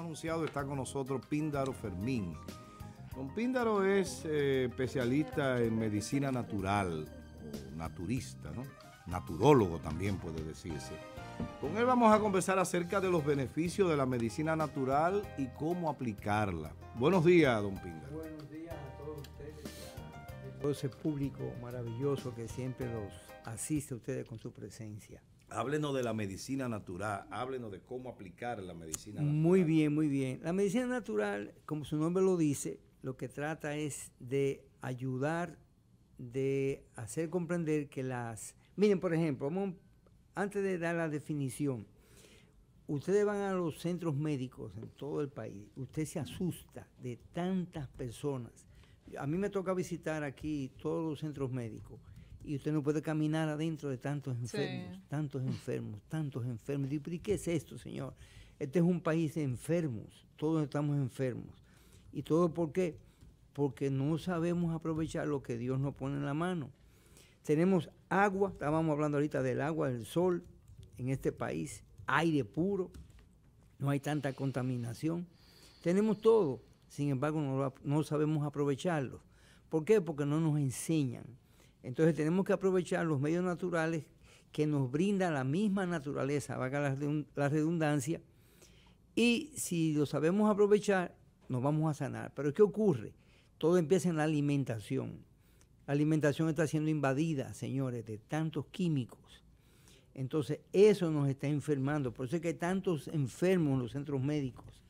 anunciado, está con nosotros Píndaro Fermín. Don Píndaro es eh, especialista en medicina natural, naturista, ¿no? Naturólogo también puede decirse. Con él vamos a conversar acerca de los beneficios de la medicina natural y cómo aplicarla. Buenos días, don Píndaro. Buenos días a todos ustedes, a todo ese público maravilloso que siempre los asiste a ustedes con su presencia. Háblenos de la medicina natural, háblenos de cómo aplicar la medicina natural. Muy bien, muy bien. La medicina natural, como su nombre lo dice, lo que trata es de ayudar, de hacer comprender que las... Miren, por ejemplo, antes de dar la definición, ustedes van a los centros médicos en todo el país, usted se asusta de tantas personas. A mí me toca visitar aquí todos los centros médicos y usted no puede caminar adentro de tantos enfermos, tantos enfermos, tantos enfermos. ¿Y qué es esto, señor? Este es un país de enfermos, todos estamos enfermos. ¿Y todo por qué? Porque no sabemos aprovechar lo que Dios nos pone en la mano. Tenemos agua, estábamos hablando ahorita del agua, del sol en este país, aire puro, no hay tanta contaminación. Tenemos todo, sin embargo no, no sabemos aprovecharlo. ¿Por qué? Porque no nos enseñan. Entonces tenemos que aprovechar los medios naturales que nos brinda la misma naturaleza, valga la redundancia, y si lo sabemos aprovechar, nos vamos a sanar. Pero ¿qué ocurre? Todo empieza en la alimentación. La alimentación está siendo invadida, señores, de tantos químicos. Entonces, eso nos está enfermando. Por eso es que hay tantos enfermos en los centros médicos.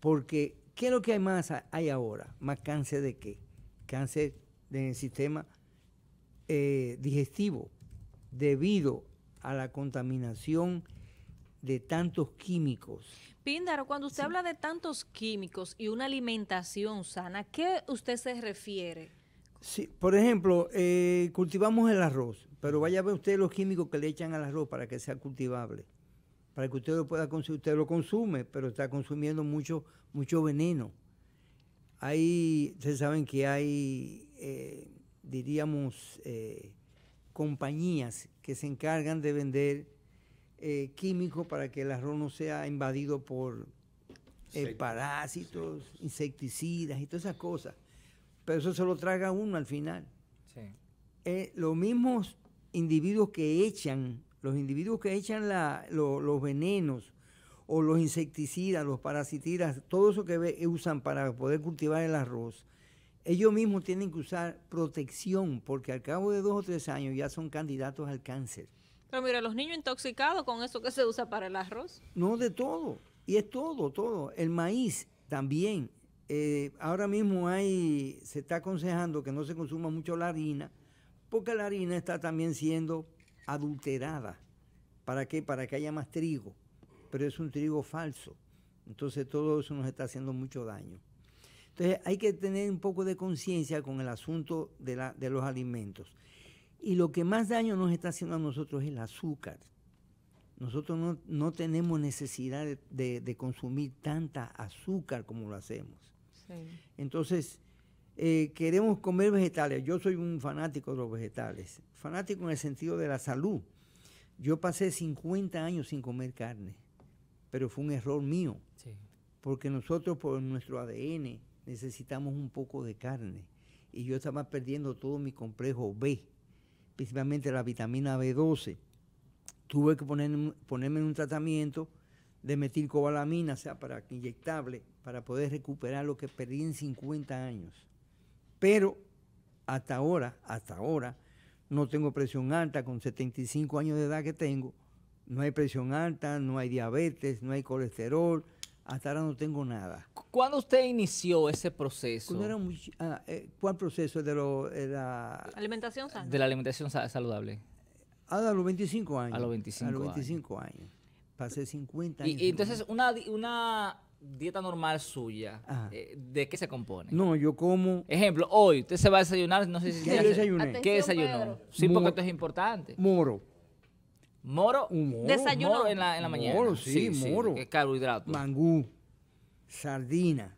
Porque, ¿qué es lo que hay más hay ahora? Más cáncer de qué? Cáncer del sistema eh, digestivo debido a la contaminación de tantos químicos. Píndaro, cuando usted habla de tantos químicos y una alimentación sana, ¿qué usted se refiere? Sí, por ejemplo, eh, cultivamos el arroz, pero vaya a ver usted los químicos que le echan al arroz para que sea cultivable, para que usted lo pueda consumir, usted lo consume, pero está consumiendo mucho, mucho veneno. Ahí, ustedes saben que hay eh, diríamos, eh, compañías que se encargan de vender eh, químicos para que el arroz no sea invadido por eh, parásitos, insecticidas y todas esas cosas. Pero eso se lo traga uno al final. los mismos individuos que echan, los individuos que echan los venenos o los insecticidas, los parasitidas, todo eso que usan para poder cultivar el arroz, ellos mismos tienen que usar protección porque al cabo de dos o tres años ya son candidatos al cáncer. Pero mira, los niños intoxicados con eso que se usa para el arroz. No, de todo. Y es todo, todo. El maíz también. Eh, ahora mismo hay, se está aconsejando que no se consuma mucho la harina porque la harina está también siendo adulterada. ¿Para qué? Para que haya más trigo. Pero es un trigo falso. Entonces todo eso nos está haciendo mucho daño. Entonces hay que tener un poco de conciencia con el asunto de, los alimentos. Y lo que más daño nos está haciendo a nosotros es el azúcar. Nosotros no, tenemos necesidad de, consumir tanta azúcar como lo hacemos. Entonces, eh, queremos comer vegetales. Yo soy un fanático de los vegetales, fanático en el sentido de la salud. Yo pasé 50 años sin comer carne, pero fue un error mío, porque nosotros por nuestro ADN, necesitamos un poco de carne. Y yo estaba perdiendo todo mi complejo B, principalmente la vitamina B12. Tuve que poner, ponerme en un tratamiento de metilcobalamina, o sea, para inyectable, para poder recuperar lo que perdí en 50 años. Pero hasta ahora, hasta ahora, no tengo presión alta, con 75 años de edad que tengo, no hay presión alta, no hay diabetes, no hay colesterol, hasta ahora no tengo nada. ¿Cuándo usted inició ese proceso? Ah, eh, ¿Cuál proceso? De, la alimentación sana. De la alimentación saludable. Ah, a los 25 años. A los 25, a los 25 años. Pasé 50 años. Y, entonces, una, una dieta normal suya, eh, ¿de qué se compone? No, yo como... Ejemplo, hoy usted se va a desayunar, no sé si... ¿Qué desayuné? ¿Qué desayunó? Sí, porque esto es importante. Moro. Moro, desayuno. en la, mañana. Moro, sí, moro. es carbohidrato. Mangú, sardina.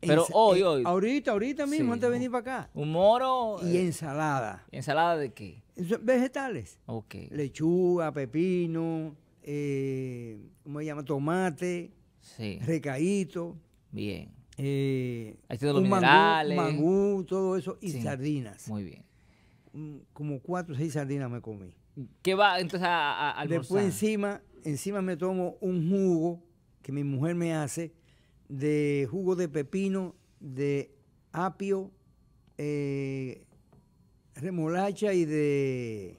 Pero hoy, eh, hoy. Ahorita, ahorita mismo, antes de venir para acá. Un moro. Y eh, ensalada. ¿Ensalada de qué? Vegetales. Ok. Lechuga, pepino, eh, ¿cómo se llama? Tomate. Sí. Recaíto. Bien. Eh, los Mangú, todo eso. Y sardinas. Muy bien. Mm, como cuatro o seis sardinas me comí. ¿Qué va entonces a, Después encima, encima me tomo un jugo que mi mujer me hace de jugo de pepino, de apio, eh, remolacha y de...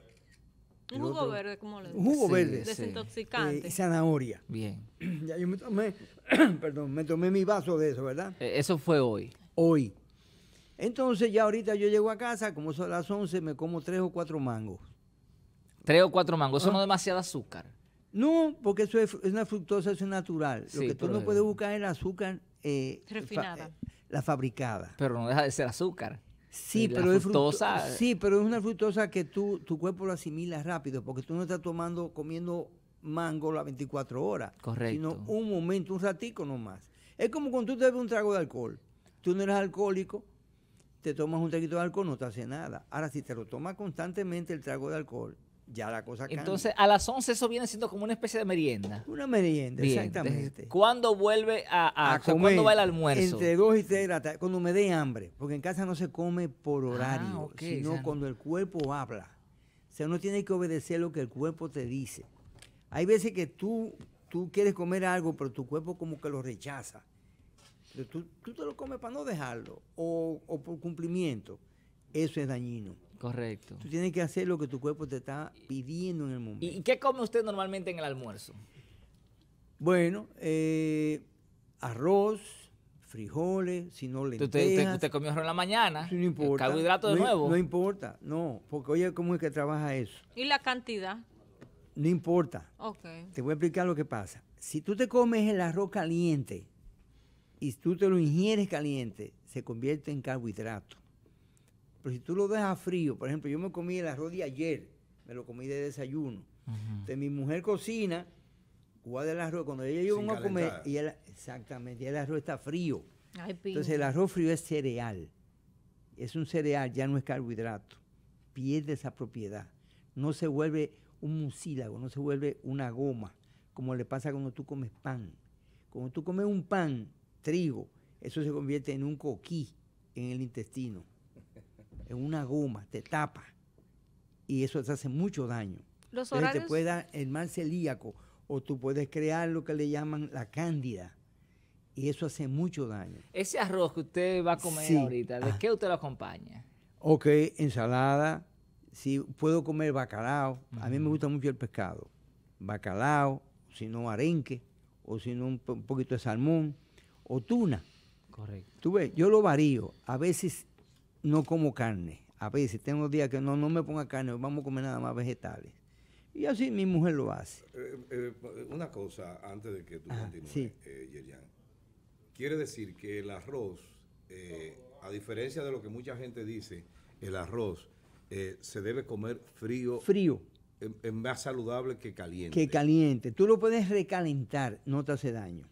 Un jugo verde, como Un jugo verde. Desintoxicante. Eh, zanahoria. Bien. Ya yo me tomé, perdón, me tomé mi vaso de eso, ¿verdad? E, eso fue hoy. Hoy. Entonces ya ahorita yo llego a casa, como son las 11, me como tres o cuatro mangos. Tres o cuatro mangos, eso ah. no es demasiado azúcar. No, porque eso es, una fructosa, eso es natural. Lo que tú no puedes buscar es azúcar eh, refinada. Eh, la fabricada. Pero no deja de ser azúcar. Sí, eh, pero es fructosa. Sí, pero es una fructosa que tú, tu cuerpo lo asimila rápido, porque tú no estás tomando, comiendo mango las 24 horas. Correcto. Sino un momento, un ratico nomás. Es como cuando tú te bebes un trago de alcohol. Tú no eres alcohólico, te tomas un traguito de alcohol, no te hace nada. Ahora, si te lo tomas constantemente el trago de alcohol, ya la cosa cambia. Entonces, a las 11 eso viene siendo como una especie de merienda. Una merienda, exactamente. ¿Cuándo vuelve a, ¿cuándo va el almuerzo? Entre 2 y 3 de la tarde, cuando me dé hambre, porque en casa no se come por ah, horario, sino cuando el cuerpo habla. O sea, uno tiene que obedecer lo que el cuerpo te dice. Hay veces que tú, tú quieres comer algo, pero tu cuerpo como que lo rechaza. Tú, tú te lo comes para no dejarlo, o por cumplimiento. Eso es dañino. Correcto. Tú tienes que hacer lo que tu cuerpo te está pidiendo en el momento. ¿Y qué come usted normalmente en el almuerzo? Bueno, eh, arroz, frijoles, si no le. Usted, comió arroz en la mañana. no importa. Carbohidrato de nuevo. No importa, no, porque oye cómo es que trabaja eso. ¿Y la cantidad? No importa. Okay. Te voy a explicar lo que pasa. Si tú te comes el arroz caliente y tú te lo ingieres caliente, se convierte en carbohidrato. Pero si tú lo dejas frío, por ejemplo, yo me comí el arroz de ayer, me lo comí de desayuno. de Entonces mi mujer cocina, guarda el arroz, cuando ella yo a comer, y exactamente, el arroz está frío. Entonces el arroz frío es cereal, es un cereal, ya no es carbohidrato, pierde esa propiedad, no se vuelve un mucílago, no se vuelve una goma, como le pasa cuando tú comes pan. Cuando tú comes un pan, trigo, eso se convierte en un coquí en el intestino en una goma, te tapa. Y eso te hace mucho daño. Los horarios... te puede dar el mal celíaco o tú puedes crear lo que le llaman la cándida. Y eso hace mucho daño. Ese arroz que usted va a comer ahorita, ¿de ah. qué usted lo acompaña? Ok, ensalada. Si puedo comer bacalao. A mí me gusta mucho el pescado. Bacalao, si no arenque, o si no un, un poquito de salmón, o tuna. Correcto. Tú ves, yo lo varío. A veces no como carne. A veces tengo días que no, no me ponga carne, vamos a comer nada más vegetales. Y así mi mujer lo hace. Eh, eh, una cosa antes de que tú ah, continúes, eh, Yerian. Quiere decir que el arroz, a diferencia de lo que mucha gente dice, el arroz se debe comer frío. Frío. Es más saludable que caliente. Que caliente. Tú lo puedes recalentar, no te hace daño.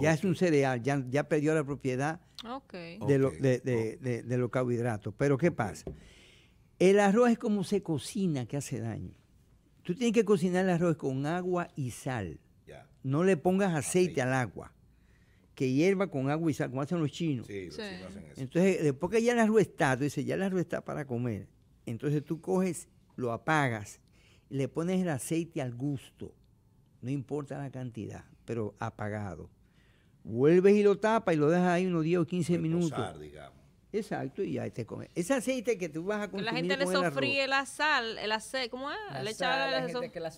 Ya es un cereal, ya, ya perdió la propiedad de, los carbohidratos. Pero ¿qué pasa? El arroz es como se cocina que hace daño. Tú tienes que cocinar el arroz con agua y sal. No le pongas aceite, al agua. Que hierva con agua y sal, como hacen los chinos. Sí, los hacen eso. Entonces, después que ya el arroz está, tú dices, ya el arroz está para comer. Entonces tú coges, lo apagas, le pones el aceite al gusto. No importa la cantidad, pero apagado vuelves y lo tapas y lo dejas ahí unos 10 o 15 minutos. Digamos. Exacto, y ahí te comes. Ese aceite que tú vas a consumir. La gente le sofríe la sal, el aceite, ¿cómo es? La, le sal, la, gente que la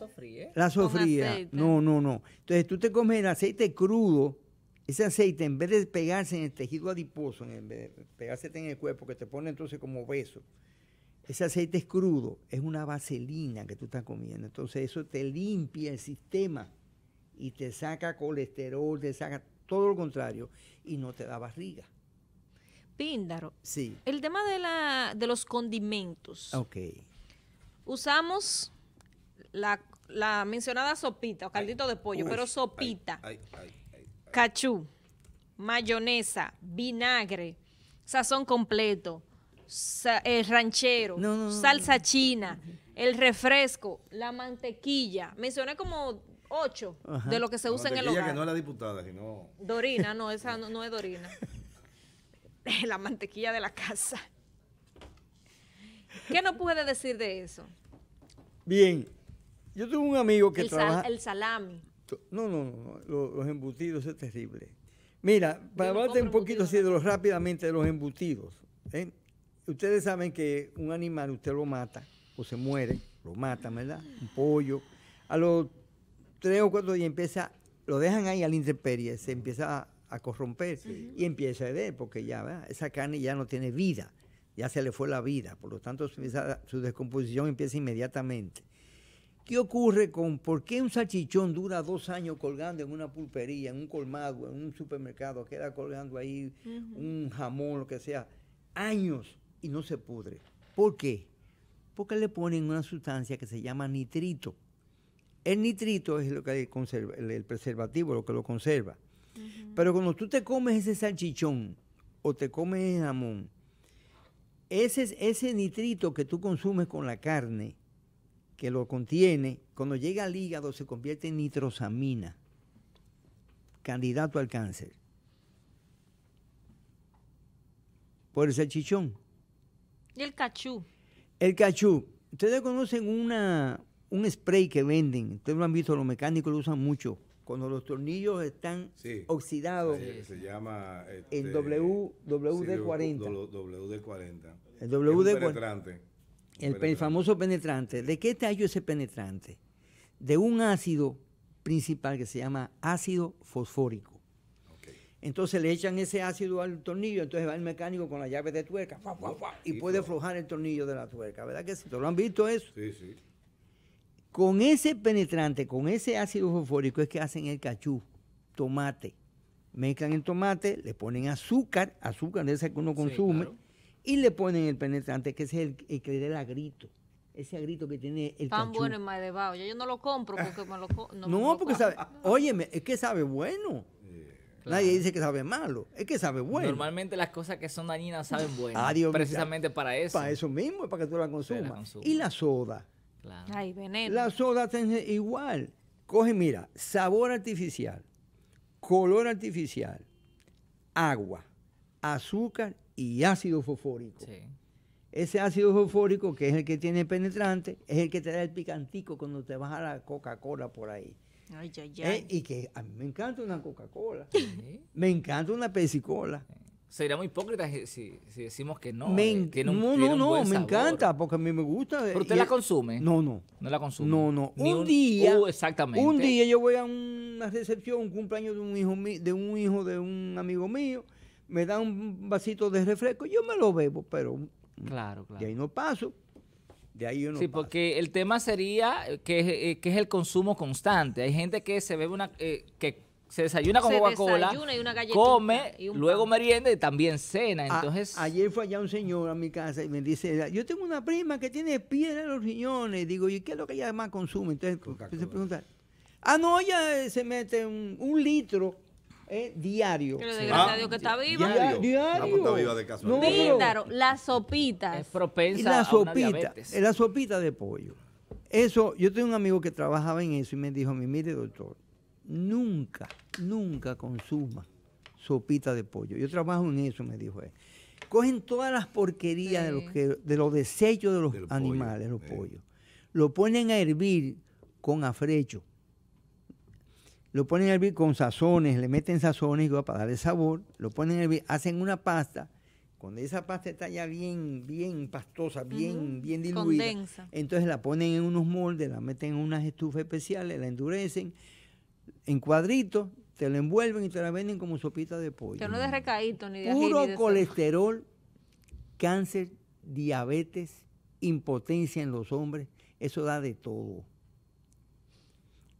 La sofría. No, no, no. Entonces tú te comes el aceite crudo, ese aceite, en vez de pegarse en el tejido adiposo, en vez de pegarse en el cuerpo, que te pone entonces como beso, ese aceite es crudo, es una vaselina que tú estás comiendo. Entonces eso te limpia el sistema y te saca colesterol, te saca todo lo contrario, y no te da barriga. Píndaro. Sí. El tema de, la, de los condimentos. Ok. Usamos la, mencionada sopita o caldito de pollo, pero sopita, cachú, mayonesa, vinagre, sazón completo, el ranchero, salsa china, el refresco, la mantequilla. Mencioné como ocho de lo que se usa en el hogar. que no es la diputada, sino... Dorina, no, esa no, es Dorina. la mantequilla de la casa. ¿Qué nos puede decir de eso? Bien, yo tengo un amigo que el trabaja... el salami. No, no, no, los, embutidos es terrible. Mira, para hablarte un poquito así rápidamente de los embutidos. ¿eh? Ustedes saben que un animal usted lo mata o se muere, lo mata, ¿verdad? Un pollo. A los tres o cuatro días empieza, lo dejan ahí al intemperie, se empieza a, corromper y empieza a ver porque ya esa carne ya no tiene vida, ya se le fue la vida, por lo tanto su, descomposición empieza inmediatamente. ¿Qué ocurre con por qué un salchichón dura dos años colgando en una pulpería, en un colmado, en un supermercado, queda colgando ahí un jamón, lo que sea, años y no se pudre? ¿Por qué? Porque le ponen una sustancia que se llama nitrito. El nitrito es lo que conserva, el, preservativo, lo que lo conserva. Pero cuando tú te comes ese salchichón o te comes el jamón, ese, ese nitrito que tú consumes con la carne, que lo contiene, cuando llega al hígado se convierte en nitrosamina, candidato al cáncer. Por el salchichón. Y el cachú. El cachú. Ustedes conocen una, un spray que venden, ustedes lo han visto, los mecánicos lo usan mucho, cuando los tornillos están oxidados. Se, llama... Este, el WD-40. 40 El WD-40. El, famoso penetrante. ¿De qué tallo ese penetrante? De un ácido principal que se llama ácido fosfórico. Entonces le echan ese ácido al tornillo, entonces va el mecánico con la llave de tuerca y puede aflojar el tornillo de la tuerca. ¿Verdad que sí? lo han visto eso? Sí, sí. Con ese penetrante, con ese ácido fosfórico es que hacen el cachú, tomate. Mezclan el tomate, le ponen azúcar, azúcar de esa que uno consume, y le ponen el penetrante, que es el, que le da el agrito ese agrito que tiene el Tan Pan bueno en Maidebao. Yo, yo no lo compro porque me lo No, porque sabe. Óyeme, es que sabe bueno. Nadie dice que sabe malo, es que sabe bueno. Normalmente las cosas que son dañinas saben bueno. Ah, precisamente para eso. Para eso mismo, es para que tú la consumas. y la soda veneno. La soda tiene igual. Coge, mira, sabor artificial, color artificial, agua, azúcar y ácido fosfórico. Sí. Ese ácido fosfórico, que es el que tiene penetrante, es el que te da el picantico cuando te vas a la Coca-Cola por ahí. Ay, ay, eh, ay. y que a mí me encanta una Coca-Cola. Me encanta una Pepsi-Cola. Sería muy hipócrita si, decimos que no. Me, eh, no tiene un, no, no, no, me encanta, porque a mí me gusta. Eh, ¿Pero usted la consume? No, no. No la consume. No, no. un, día. Uh, exactamente. Un día yo voy a una recepción, un cumpleaños de un hijo de un hijo de un amigo mío, me da un vasito de refresco, yo me lo bebo, pero claro, claro. de ahí no paso. De ahí yo no sí, porque el tema sería eh, que, es el consumo constante. Hay gente que se bebe una, que se desayuna con Coca-Cola, come, luego meriende, y también cena. Entonces... ayer fue allá un señor a mi casa y me dice, yo tengo una prima que tiene piel en los riñones. Digo, ¿y qué es lo que ella más consume? Entonces se pues, pregunta, ah, no, ella eh, se mete un, litro eh, diario. Pero de gracias a ah, Dios que está viva. Diario. diario. sopita Es propensa la sopita, es eh, La sopita de pollo. Eso, yo tengo un amigo que trabajaba en eso y me dijo mire doctor, nunca, nunca consuma sopita de pollo. Yo trabajo en eso, me dijo él. Cogen todas las porquerías de, los de los desechos de los animales, los pollos. Lo ponen a hervir con afrecho. Lo ponen a hervir con sazones, le meten sazones para darle sabor. Lo ponen a hervir, hacen una pasta. Cuando esa pasta está ya bien, bien pastosa, bien, bien diluida, entonces la ponen en unos moldes, la meten en unas estufas especiales, la endurecen, en cuadritos, te la envuelven y te la venden como sopita de pollo. Pero no de recaíto ni de Puro colesterol, cáncer, diabetes, impotencia en los hombres, eso da de todo.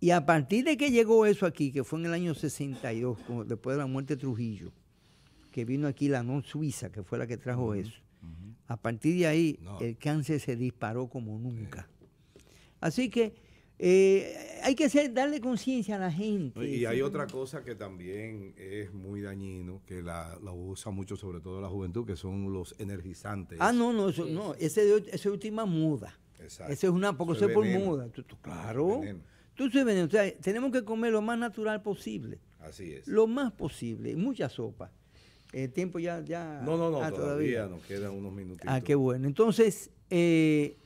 Y a partir de que llegó eso aquí, que fue en el año 62, después de la muerte de Trujillo, que vino aquí la non suiza, que fue la que trajo eso, a partir de ahí el cáncer se disparó como nunca. Así que eh, hay que darle conciencia a la gente. Y hay otra cosa que también es muy dañino, que la, usa mucho, sobre todo la juventud, que son los energizantes. Ah, no, no, eso, no ese es última muda. Exacto. Ese es una, porque por muda. claro. Tú tenemos que comer lo más natural posible. Así es. Lo más posible. Mucha sopa. El eh, tiempo ya. ya no, no, no, ah, todavía, nos quedan unos minutitos. Ah, qué bueno. Entonces, eh,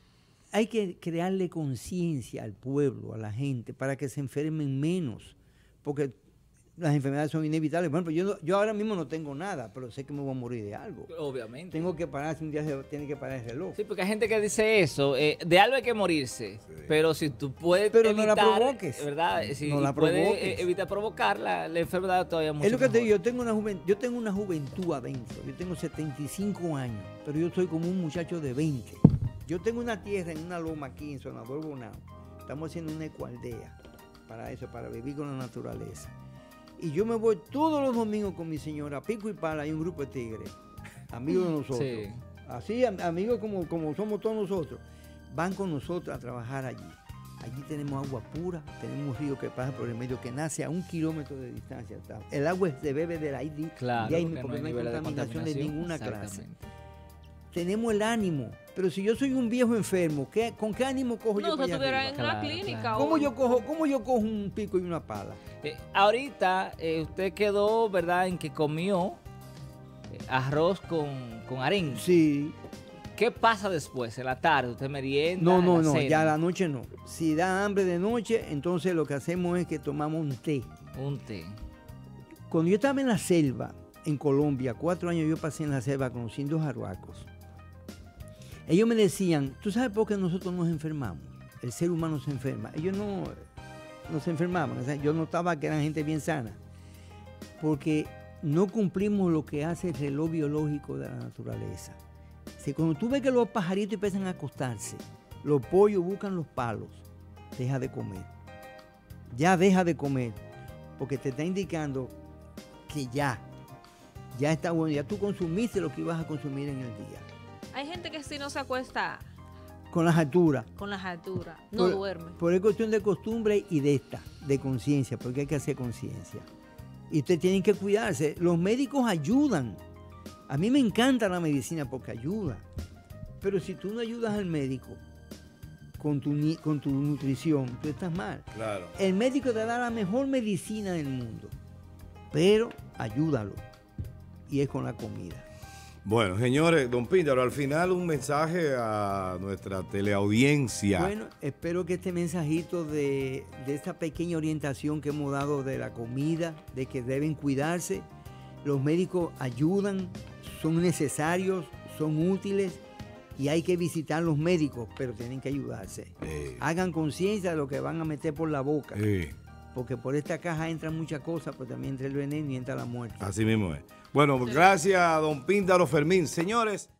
hay que crearle conciencia al pueblo, a la gente, para que se enfermen menos, porque las enfermedades son inevitables. Bueno, yo, yo ahora mismo no tengo nada, pero sé que me voy a morir de algo. Obviamente. Tengo que parar, si un día tiene que parar el reloj. Sí, porque hay gente que dice eso, eh, de algo hay que morirse, pero si tú puedes Pero no la provoques. ¿Verdad? Eh, si no la puedes eh, evitar provocar la, enfermedad todavía mucho Es lo que te digo, yo tengo, una juventud, yo tengo una juventud adentro, yo tengo 75 años, pero yo soy como un muchacho de 20. Yo tengo una tierra en una loma aquí en Sonador Bonao. Estamos haciendo una ecualdea para eso, para vivir con la naturaleza. Y yo me voy todos los domingos con mi señora, pico y pala, y un grupo de tigres, amigos de nosotros. Así, amigos como, somos todos nosotros. Van con nosotros a trabajar allí. Allí tenemos agua pura, tenemos un río que pasa por el medio, que nace a un kilómetro de distancia. El agua se bebe de la ID, de ahí, porque no hay, contaminación de ninguna clase tenemos el ánimo. Pero si yo soy un viejo enfermo, ¿con qué ánimo cojo no, yo? No, estuviera en la clínica. ¿Cómo, yo cojo, ¿Cómo yo cojo un pico y una pala? Eh, ahorita eh, usted quedó, ¿verdad?, en que comió eh, arroz con, con Sí. ¿Qué pasa después? ¿En la tarde? ¿Usted merienda? No, no, no, ya a la noche no. Si da hambre de noche, entonces lo que hacemos es que tomamos un té. Un té. Cuando yo estaba en la selva, en Colombia, cuatro años yo pasé en la selva conociendo jaruacos. Ellos me decían, ¿tú sabes por qué nosotros nos enfermamos? El ser humano se enferma. Ellos no, nos se enfermaban. yo notaba que eran gente bien sana. Porque no cumplimos lo que hace el reloj biológico de la naturaleza. Si cuando tú ves que los pajaritos empiezan a acostarse, los pollos buscan los palos, deja de comer. Ya deja de comer, porque te está indicando que ya, ya está bueno, ya tú consumiste lo que ibas a consumir en el día. Hay gente que si no se acuesta. Con las alturas. Con las alturas. No duerme. Por es cuestión de costumbre y de esta, de conciencia, porque hay que hacer conciencia. Y ustedes tienen que cuidarse. Los médicos ayudan. A mí me encanta la medicina porque ayuda. Pero si tú no ayudas al médico con tu, con tu nutrición, tú estás mal. Claro. El médico te da la mejor medicina del mundo, pero ayúdalo. Y es con la comida. Bueno, señores, don Píndaro, al final un mensaje a nuestra teleaudiencia. Bueno, espero que este mensajito de, esta pequeña orientación que hemos dado de la comida, de que deben cuidarse, los médicos ayudan, son necesarios, son útiles y hay que visitar los médicos, pero tienen que ayudarse. Hagan conciencia de lo que van a meter por la boca porque por esta caja entran muchas cosas, pero también entra el veneno y entra la muerte. Así mismo es. Bueno, gracias, don Píndaro Fermín. Señores,